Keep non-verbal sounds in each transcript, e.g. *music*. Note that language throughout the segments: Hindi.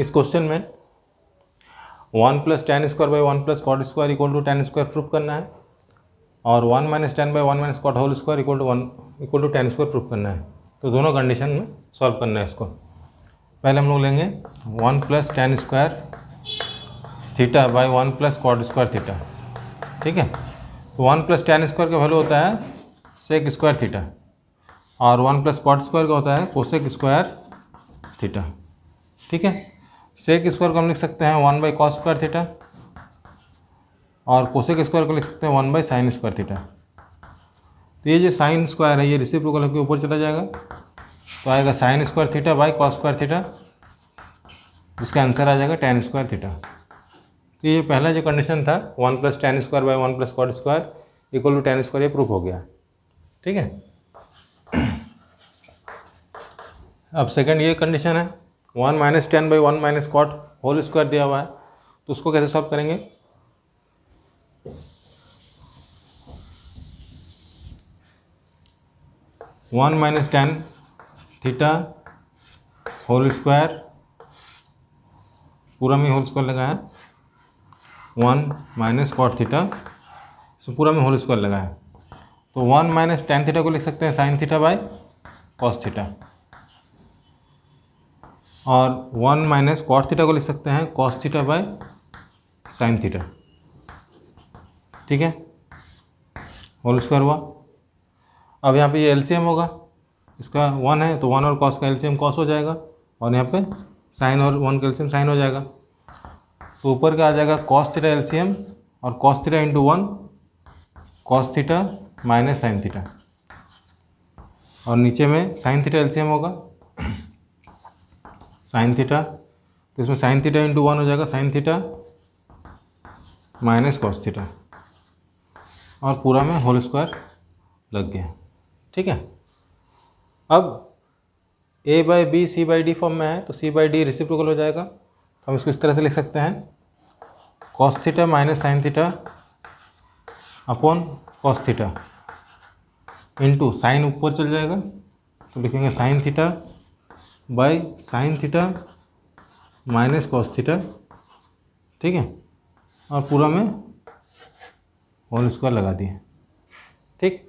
इस क्वेश्चन में one plus tan square by one plus cot square equal to tan square proof करना है और one minus tan by one minus cot whole square equal to one equal to tan square proof करना है तो दोनों कंडीशन में सॉल्व करना है इसको पहले हम लोग लेंगे one plus tan square theta by one plus cot square theta ठीक है तो वन प्लस टेन स्क्वायर का वैल्यू होता है सेक स्क्वायर थीटा और वन प्लस कॉट स्क्वायर का होता है कोसेक स्क्वायर थीटा ठीक है सेक स्क्वायर को हम लिख सकते हैं one by cos square theta और कोसेक स्क्वायर को लिख सकते हैं one by sine square theta तो ये जो साइन स्क्वायर है ये रिसिप्रोकल के ऊपर चला जाएगा तो आएगा sine square theta by cos square theta जिसका आंसर आ जाएगा टेन स्क्वायर थीटा तो ये पहला जो कंडीशन था one plus tan square by one plus cot square equal to tan square ये प्रूफ हो गया ठीक है अब सेकंड ये कंडीशन है one minus tan by one minus cot whole square दिया हुआ है तो उसको कैसे सॉल्व करेंगे one minus tan theta whole square पूरा में होल स्क्वायर लगाया वन माइनस कॉट थीटा पूरा में होल स्क्वायर लगाया तो वन माइनस टेन थीटा को लिख सकते हैं sine theta by cos theta और वन माइनस कॉस थीटा को लिख सकते हैं cos theta by sine theta ठीक है होल स्क्वायर हुआ अब यहाँ पे ये एलसीएम होगा इसका वन है तो वन और कॉस का एलसीएम कॉस हो जाएगा और यहाँ पे साइन और वन का एलसीएम साइन हो जाएगा तो ऊपर का आ जाएगा कॉस थीटा एलसीएम और cos theta into one cos theta minus sine theta और नीचे में साइन थीटा एलसीएम होगा साइन थीटा तो इसमें साइन थीटा इंटू वन हो जाएगा sine theta minus cos theta और पूरा में होल स्क्वायर लग गया ठीक है अब A by B C by D form में है तो सी बाई डी रिसिप्रोकल हो जाएगा तो हम इसको इस तरह से लिख सकते हैं cos theta minus sine theta upon cos theta into sine ऊपर चल जाएगा तो लिखेंगे sine theta by sine theta minus cos theta ठीक है और पूरा में होल स्क्वायर लगा दिए ठीक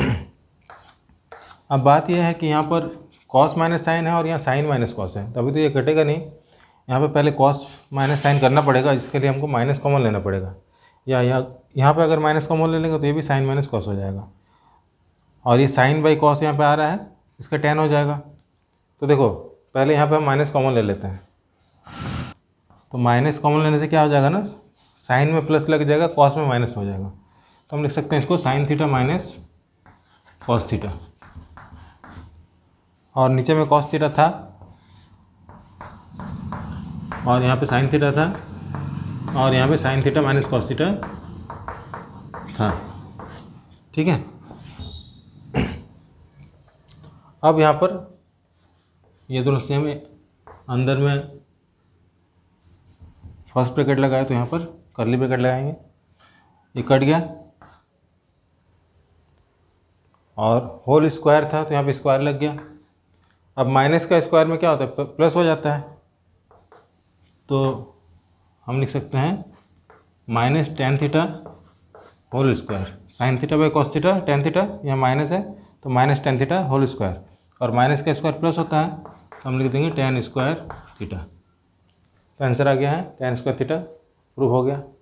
*clears throat* अब बात यह है कि यहाँ पर कॉस माइनस साइन है और यहाँ साइन माइनस कॉस है तभी तो ये कटेगा नहीं यहाँ पर पहले कॉस माइनस साइन करना पड़ेगा इसके लिए हमको माइनस कॉमन लेना पड़ेगा या यहाँ यहाँ पर अगर माइनस कॉमन ले लेंगे तो ये भी साइन माइनस कॉस हो जाएगा और ये साइन बाई कॉस यहाँ पे आ रहा है इसका टेन हो जाएगा तो देखो पहले यहाँ पे हम माइनस कॉमन ले लेते हैं तो माइनस कॉमन लेने से क्या हो जाएगा ना साइन में प्लस लग जाएगा कॉस में माइनस हो जाएगा तो हम लिख सकते हैं इसको sine theta minus cos theta और नीचे में कॉस थीटा था और यहाँ पे साइन थीटा था और यहाँ पे sine theta minus cos theta था ठीक है अब यहाँ पर ये दोनों सेम है अंदर में फर्स्ट ब्रैकेट लगाए तो यहाँ पर करली ब्रैकेट लगाएंगे ये कट गया और होल स्क्वायर था तो यहाँ पे स्क्वायर लग गया अब माइनस का स्क्वायर में क्या होता है प्लस हो जाता है तो हम लिख सकते हैं minus tan theta whole square sine theta by cos theta tan theta यहाँ माइनस है तो minus tan theta whole square और माइनस का स्क्वायर प्लस होता है हम लिख देंगे टेन स्क्वायर थीटा तो आंसर आ गया है टेन स्क्वायर थीटा प्रूफ हो गया